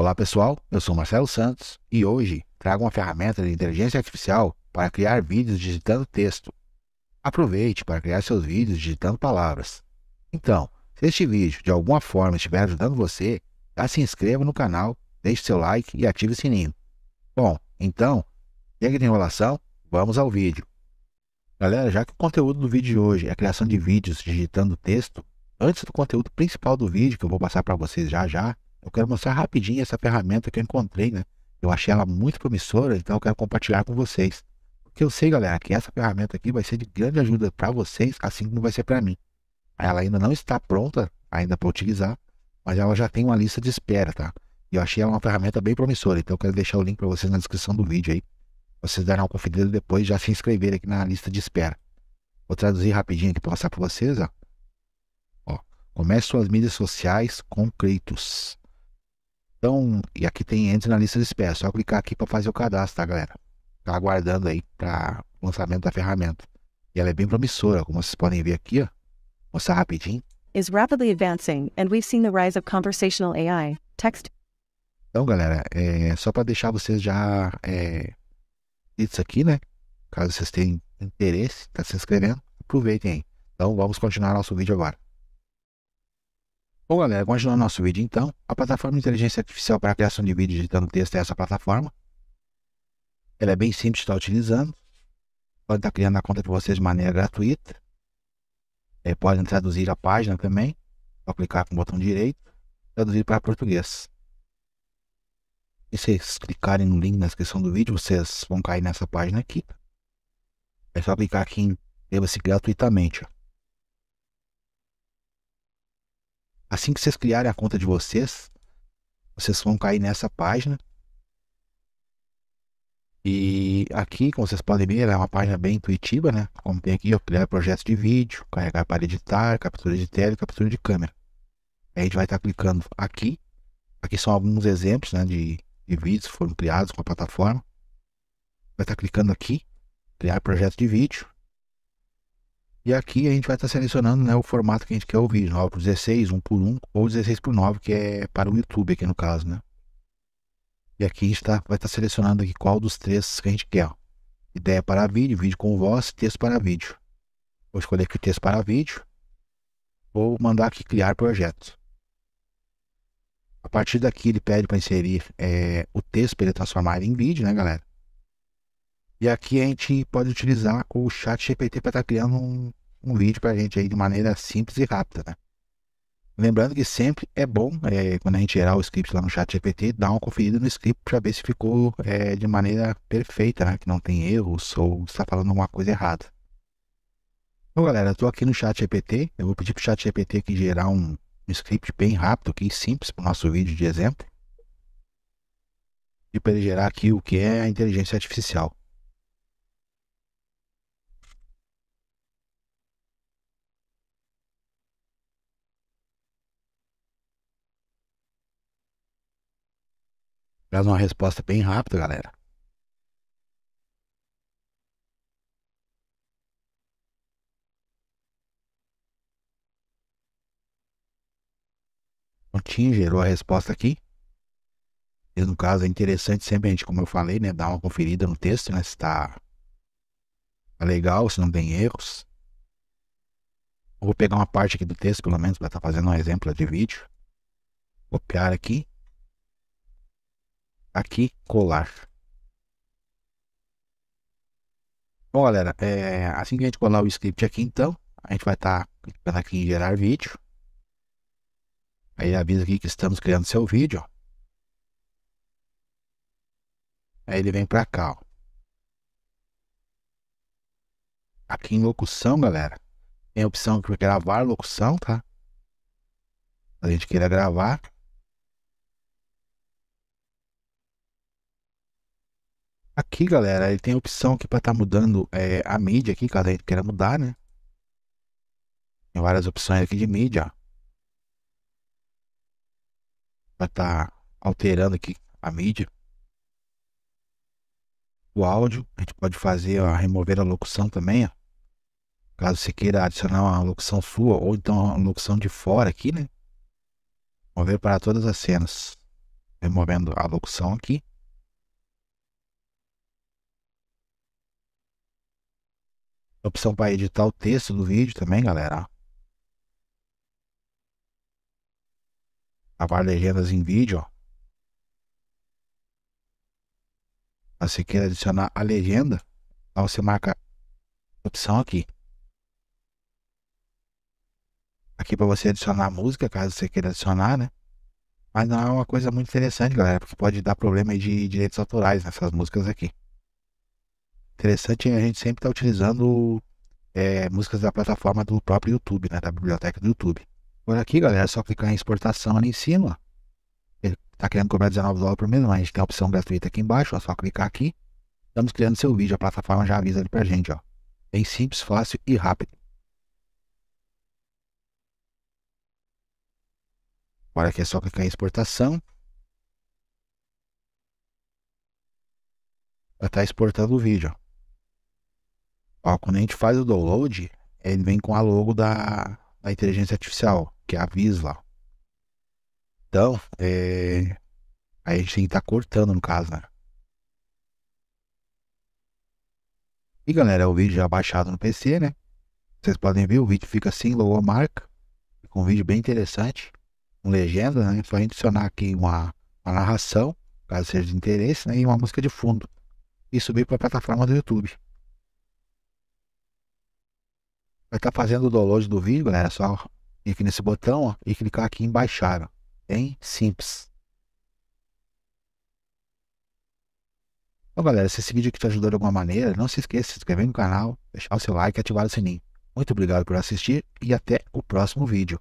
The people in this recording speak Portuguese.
Olá pessoal, eu sou Marcelo Santos e hoje trago uma ferramenta de inteligência artificial para criar vídeos digitando texto. Aproveite para criar seus vídeos digitando palavras. Então, se este vídeo de alguma forma estiver ajudando você, já se inscreva no canal, deixe seu like e ative o sininho. Bom, então, chega de enrolação, vamos ao vídeo. Galera, já que o conteúdo do vídeo de hoje é a criação de vídeos digitando texto, antes do conteúdo principal do vídeo que eu vou passar para vocês já já, eu quero mostrar rapidinho essa ferramenta que eu encontrei, né? Eu achei ela muito promissora, então eu quero compartilhar com vocês. Porque eu sei, galera, que essa ferramenta aqui vai ser de grande ajuda para vocês, assim como vai ser para mim. Ela ainda não está pronta ainda para utilizar, mas ela já tem uma lista de espera, tá? E eu achei ela uma ferramenta bem promissora, então eu quero deixar o link para vocês na descrição do vídeo aí. Vocês darão uma conferida depois já se inscrever aqui na lista de espera. Vou traduzir rapidinho aqui para passar para vocês, ó. ó. Comece suas mídias sociais com Kratos. Então, e aqui tem entre na lista de espera. É só clicar aqui para fazer o cadastro, tá, galera? Tá aguardando aí para lançamento da ferramenta. E ela é bem promissora, como vocês podem ver aqui, ó. Vou mostrar rapidinho. Is rapidly advancing, and we've seen the rise of conversational AI, text. Então, galera, é só para deixar vocês já é, isso aqui, né? Caso vocês tenham interesse, tá se inscrevendo, aproveitem aí. Então, vamos continuar nosso vídeo agora. Bom, galera, continuando nosso vídeo então. A plataforma de inteligência artificial para a criação de vídeos digitando texto é essa plataforma. Ela é bem simples de estar utilizando. Pode estar criando a conta de vocês de maneira gratuita. É, podem traduzir a página também. Só clicar com o botão direito. Traduzir para português. E se vocês clicarem no link na descrição do vídeo, vocês vão cair nessa página aqui. É só clicar aqui em inscreva-se gratuitamente. Ó. Assim que vocês criarem a conta de vocês, vocês vão cair nessa página. E aqui, como vocês podem ver, é uma página bem intuitiva, né? Como tem aqui, ó, criar projetos de vídeo, carregar para editar, captura de tela e captura de câmera. Aí a gente vai estar tá clicando aqui. Aqui são alguns exemplos né, de, de vídeos que foram criados com a plataforma. Vai estar tá clicando aqui, criar projeto de vídeo. E aqui a gente vai estar tá selecionando né, o formato que a gente quer ouvir, 9 por 16, 1 por 1 ou 16 por 9, que é para o YouTube aqui no caso, né? E aqui a gente tá, vai estar tá selecionando aqui qual dos três que a gente quer. Ideia para vídeo, vídeo com voz, texto para vídeo. Vou escolher aqui texto para vídeo. Vou mandar aqui criar projeto. A partir daqui ele pede para inserir é, o texto para ele transformar em vídeo, né galera? E aqui a gente pode utilizar o chat GPT para estar tá criando um, um vídeo para a gente aí de maneira simples e rápida, né? Lembrando que sempre é bom, é, quando a gente gerar o script lá no chat GPT, dar uma conferida no script para ver se ficou é, de maneira perfeita, né? que não tem erros ou está falando alguma coisa errada. Então galera, estou aqui no chat GPT, eu vou pedir para o chat GPT aqui gerar um, um script bem rápido aqui, simples para o nosso vídeo de exemplo. E para ele gerar aqui o que é a inteligência artificial. Traz uma resposta bem rápida, galera. Prontinho, gerou a resposta aqui. E no caso é interessante sempre a gente, como eu falei, né, dar uma conferida no texto, né, se tá, tá legal, se não tem erros. Eu vou pegar uma parte aqui do texto, pelo menos, para estar tá fazendo um exemplo de vídeo. Copiar aqui aqui, colar. Bom, galera, é, assim que a gente colar o script aqui, então, a gente vai estar tá clicando aqui em gerar vídeo. Aí avisa aqui que estamos criando seu vídeo, Aí ele vem para cá, ó. Aqui em locução, galera, tem a opção vai gravar locução, tá? A gente queira gravar. Aqui, galera, ele tem a opção aqui para estar tá mudando é, a mídia aqui, caso a gente queira mudar, né? Tem várias opções aqui de mídia. Para estar tá alterando aqui a mídia. O áudio, a gente pode fazer, ó, remover a locução também, ó. Caso você queira adicionar uma locução sua ou então uma locução de fora aqui, né? Mover para todas as cenas. Removendo a locução aqui. opção para editar o texto do vídeo também, galera. Avar legendas em vídeo, ó. você ah, quer adicionar a legenda, então você marca a opção aqui. Aqui para você adicionar música, caso você queira adicionar, né? Mas não é uma coisa muito interessante, galera, porque pode dar problema de direitos autorais nessas músicas aqui. Interessante é a gente sempre estar tá utilizando é, músicas da plataforma do próprio YouTube, né? Da biblioteca do YouTube. Por aqui, galera, é só clicar em exportação ali em cima. Ele tá querendo cobrar 19 dólares por mês, mas a gente tem a opção gratuita aqui embaixo, é só clicar aqui. Estamos criando seu vídeo, a plataforma já avisa ali pra gente, ó. Bem simples, fácil e rápido. Agora aqui é só clicar em exportação. Vai estar tá exportando o vídeo, ó. Ó, quando a gente faz o download, ele vem com a logo da, da inteligência artificial, que é a Viz lá. Então, é... aí a gente tem que estar tá cortando no caso, né? E galera, é o vídeo já baixado no PC, né? Vocês podem ver, o vídeo fica assim logo a marca Fica um vídeo bem interessante. Com legenda, né? Só adicionar aqui uma, uma narração, caso seja de interesse, né? E uma música de fundo. E subir para a plataforma do YouTube. Vai estar tá fazendo o download do vídeo, galera. É só ir aqui nesse botão ó, e clicar aqui em baixar. Bem simples. Bom, galera, se esse vídeo aqui te ajudou de alguma maneira, não se esqueça de se inscrever no canal, deixar o seu like e ativar o sininho. Muito obrigado por assistir e até o próximo vídeo.